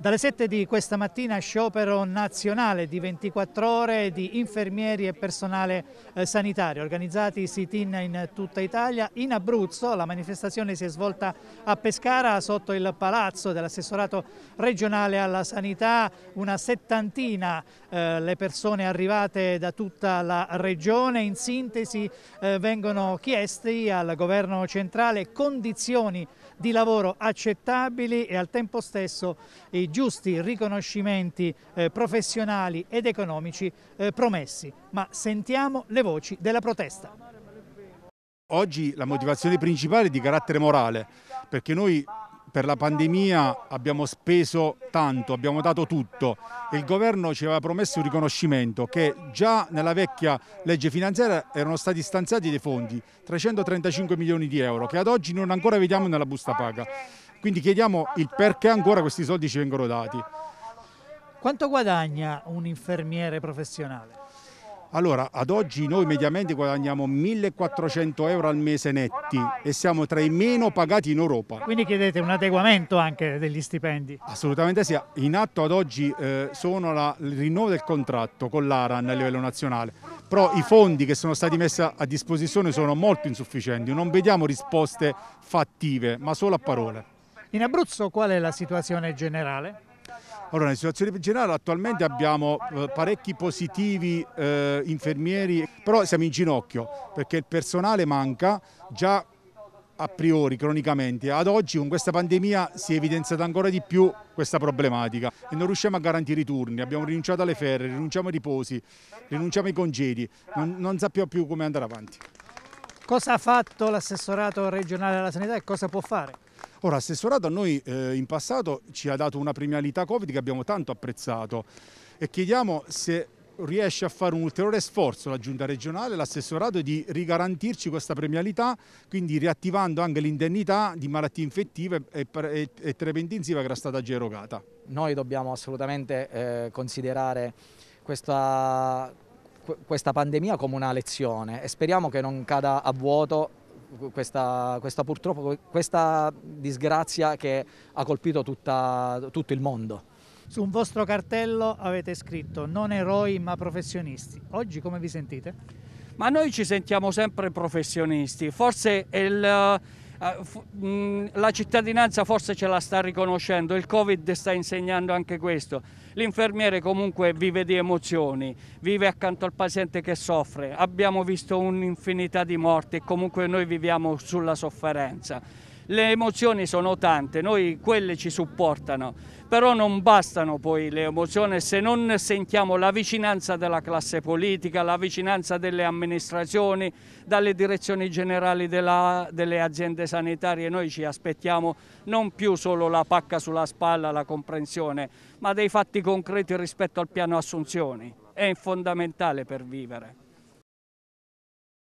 Dalle 7 di questa mattina sciopero nazionale di 24 ore di infermieri e personale eh, sanitario, organizzati sit-in in tutta Italia. In Abruzzo la manifestazione si è svolta a Pescara sotto il palazzo dell'assessorato regionale alla sanità, una settantina eh, le persone arrivate da tutta la regione. In sintesi eh, vengono chiesti al governo centrale condizioni di lavoro accettabili e al tempo stesso i giusti riconoscimenti eh, professionali ed economici eh, promessi. Ma sentiamo le voci della protesta. Oggi la motivazione principale è di carattere morale, perché noi per la pandemia abbiamo speso tanto, abbiamo dato tutto. Il governo ci aveva promesso un riconoscimento che già nella vecchia legge finanziaria erano stati stanziati dei fondi, 335 milioni di euro, che ad oggi non ancora vediamo nella busta paga. Quindi chiediamo il perché ancora questi soldi ci vengono dati. Quanto guadagna un infermiere professionale? Allora, ad oggi noi mediamente guadagniamo 1.400 euro al mese netti e siamo tra i meno pagati in Europa. Quindi chiedete un adeguamento anche degli stipendi? Assolutamente sì. In atto ad oggi eh, sono la, il rinnovo del contratto con l'ARAN a livello nazionale, però i fondi che sono stati messi a disposizione sono molto insufficienti, non vediamo risposte fattive, ma solo a parole. In Abruzzo qual è la situazione generale? Allora, in situazione generale attualmente abbiamo eh, parecchi positivi eh, infermieri, però siamo in ginocchio perché il personale manca già a priori, cronicamente. Ad oggi con questa pandemia si è evidenziata ancora di più questa problematica e non riusciamo a garantire i turni, abbiamo rinunciato alle ferre, rinunciamo ai riposi, rinunciamo ai congedi, non, non sappiamo più come andare avanti. Cosa ha fatto l'assessorato regionale alla sanità e cosa può fare? Ora, assessorato a noi eh, in passato ci ha dato una premialità Covid che abbiamo tanto apprezzato e chiediamo se riesce a fare un ulteriore sforzo la giunta regionale, l'assessorato di rigarantirci questa premialità, quindi riattivando anche l'indennità di malattie infettive e, e, e terapia intensiva che era stata già erogata. Noi dobbiamo assolutamente eh, considerare questa, questa pandemia come una lezione e speriamo che non cada a vuoto questa, questa, purtroppo questa disgrazia che ha colpito tutta, tutto il mondo. Su un vostro cartello avete scritto non eroi ma professionisti. Oggi come vi sentite? Ma noi ci sentiamo sempre professionisti, forse il Ah, mm, la cittadinanza forse ce la sta riconoscendo, il Covid sta insegnando anche questo. L'infermiere comunque vive di emozioni, vive accanto al paziente che soffre. Abbiamo visto un'infinità di morti e comunque noi viviamo sulla sofferenza. Le emozioni sono tante, noi quelle ci supportano, però non bastano poi le emozioni se non sentiamo la vicinanza della classe politica, la vicinanza delle amministrazioni, dalle direzioni generali della, delle aziende sanitarie. Noi ci aspettiamo non più solo la pacca sulla spalla, la comprensione, ma dei fatti concreti rispetto al piano assunzioni. È fondamentale per vivere.